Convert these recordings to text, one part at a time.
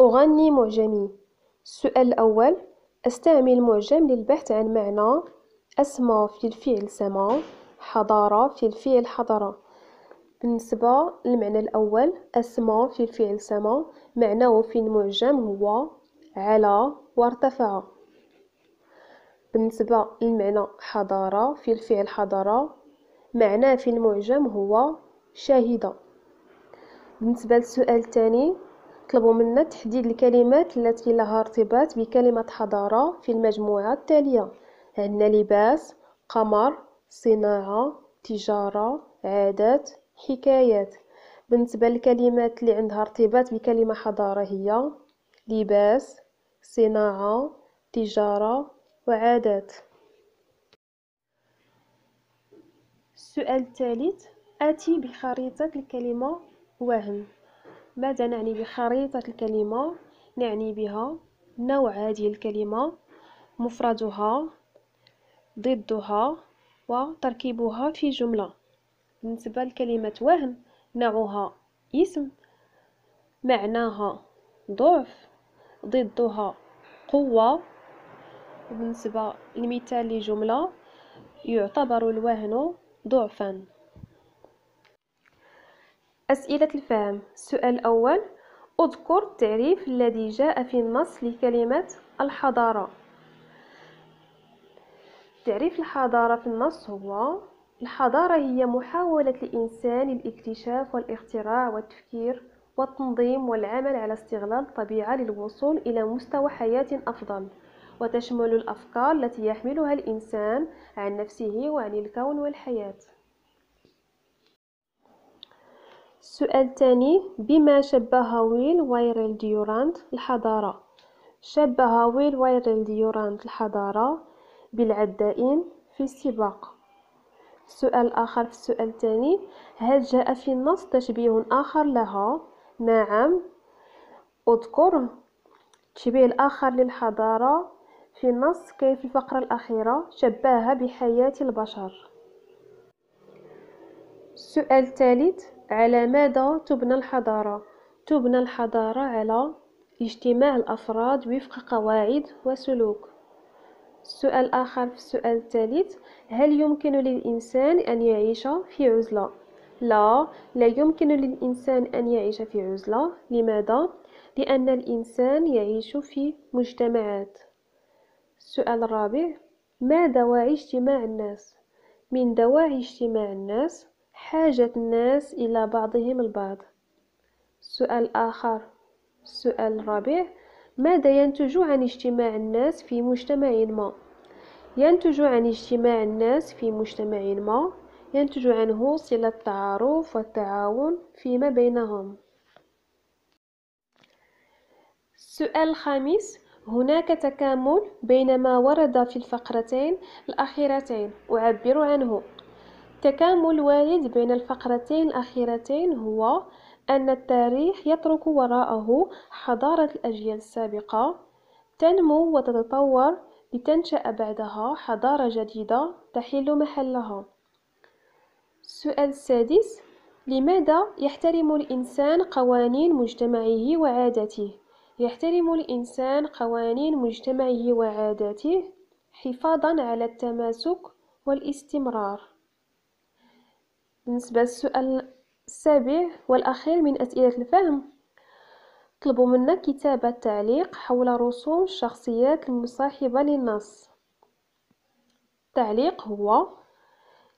أغني معجمي السؤال الأول أستعمل معجم للبحث عن معنى أسمى في الفعل سما حضارة في الفعل حضارة بالنسبة للمعنى الأول أسمى في الفعل سما معناه في المعجم هو على وارتفع بالنسبة للمعنى حضارة في الفعل حضارة معناه في المعجم هو شاهدة بالنسبة للسؤال الثاني طلبوا منا تحديد الكلمات التي لها ارتباط بكلمة حضارة في المجموعة التالية عندنا لباس قمر صناعة تجارة عادات حكايات بالنسبة للكلمات اللي عندها ارتباط بكلمة حضارة هي لباس صناعة تجارة وعادات السؤال الثالث آتي بخريطة الكلمة وهم ماذا نعني بخريطة الكلمة نعني بها نوع هذه الكلمة مفردها ضدها وتركيبها في جملة بالنسبة لكلمة وهم نوعها اسم معناها ضعف ضدها قوة بالنسبة لمثال لجملة يعتبر الوهن ضعفا أسئلة الفهم السؤال الأول اذكر التعريف الذي جاء في النص لكلمة الحضارة تعريف الحضارة في النص هو الحضارة هي محاولة الإنسان الاكتشاف والاختراع والتفكير والتنظيم والعمل على استغلال الطبيعة للوصول إلى مستوى حياة أفضل وتشمل الأفكار التي يحملها الإنسان عن نفسه وعن الكون والحياة السؤال الثاني بما شبه ويل ويرل ديورانت الحضارة شبه ويل ويرل ديورانت الحضارة بالعدائين في السباق سؤال آخر في السؤال الثاني هل جاء في النص تشبيه آخر لها نعم أذكر التشبيه الآخر للحضارة في النص كيف الفقرة الأخيرة شبهها بحياة البشر السؤال الثالث على ماذا تبنى الحضارة تبنى الحضارة على اجتماع الأفراد وفق قواعد وسلوك السؤال آخر في السؤال الثالث هل يمكن للإنسان أن يعيش في عزلة؟ لا لا يمكن للإنسان أن يعيش في عزلة لماذا؟ لأن الإنسان يعيش في مجتمعات السؤال الرابع ما دواعي اجتماع الناس؟ من دواعي اجتماع الناس حاجة الناس إلى بعضهم البعض سؤال آخر السؤال الرابع ماذا ينتج عن اجتماع الناس في مجتمع ما؟ ينتج عن اجتماع الناس في مجتمع ما ينتج عنه صلة التعارف والتعاون فيما بينهم السؤال الخامس هناك تكامل بين ما ورد في الفقرتين الأخيرتين أعبر عنه تكامل وارد بين الفقرتين الأخيرتين هو أن التاريخ يترك وراءه حضارة الأجيال السابقة تنمو وتتطور لتنشأ بعدها حضارة جديدة تحل محلها السؤال السادس لماذا يحترم الإنسان قوانين مجتمعه وعاداته؟ يحترم الإنسان قوانين مجتمعه وعاداته حفاظا على التماسك والاستمرار بالنسبة للسؤال السابع والأخير من أسئلة الفهم طلبوا منا كتابة تعليق حول رسوم الشخصيات المصاحبة للنص التعليق هو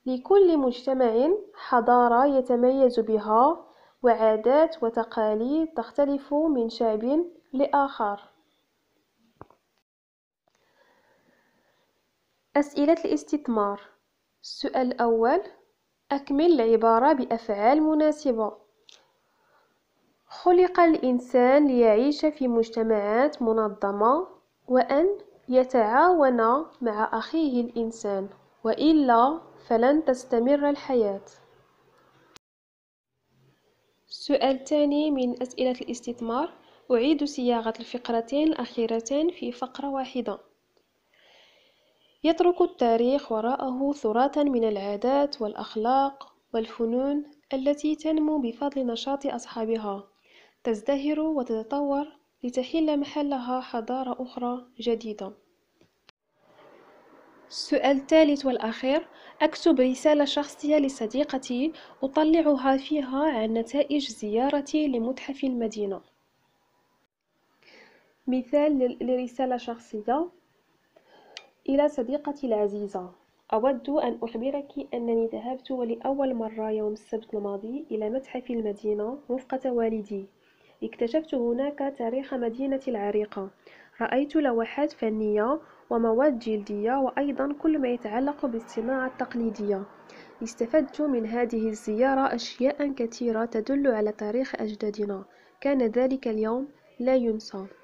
لكل مجتمع حضارة يتميز بها وعادات وتقاليد تختلف من شعب لآخر أسئلة الاستثمار السؤال الأول أكمل العبارة بأفعال مناسبة خلق الإنسان ليعيش في مجتمعات منظمة وأن يتعاون مع أخيه الإنسان وإلا فلن تستمر الحياة السؤال ثاني من أسئلة الاستثمار أعيد صياغة الفقرتين الأخيرتين في فقرة واحدة يترك التاريخ وراءه تراثًا من العادات والأخلاق والفنون التي تنمو بفضل نشاط أصحابها تزدهر وتتطور لتحل محلها حضارة أخرى جديدة السؤال الثالث والأخير أكتب رسالة شخصية لصديقتي أطلعها فيها عن نتائج زيارتي لمتحف المدينة مثال لرسالة شخصية إلى صديقتي العزيزة أود أن أخبرك أنني ذهبت ولأول مرة يوم السبت الماضي إلى متحف المدينة رفقة والدي اكتشفت هناك تاريخ مدينة العريقة رأيت لوحات فنية ومواد جلدية وأيضا كل ما يتعلق بالصناعة التقليدية استفدت من هذه الزيارة أشياء كثيرة تدل على تاريخ أجدادنا كان ذلك اليوم لا ينسى